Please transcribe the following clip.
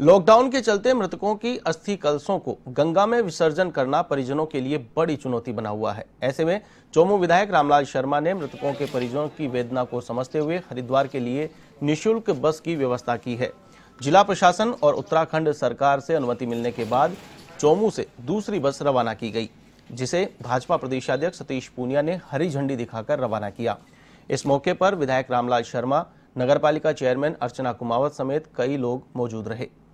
lockdown के चलते मृतकों की अस्थि कलशों को गंगा में विसर्जन करना परिजनों के लिए बड़ी चुनौती बना हुआ है ऐसे में चोमू विधायक रामलाल शर्मा ने मृतकों के परिजनों की वेदना को समझते हुए हरिद्वार के लिए निशुल्क बस की व्यवस्था की है जिला प्रशासन और उत्तराखंड सरकार से अनुमति मिलने के बाद चोमू से दूसरी बस रवाना की गई जिसे भाजपा प्रदेशाध्यक्ष सतीश पूनिया ने हरी झंडी दिखाकर रवाना किया इस मौके पर विधायक रामलाल शर्मा नगरपालिका चेयरमैन अर्चना कुमावत समेत कई लोग मौजूद रहे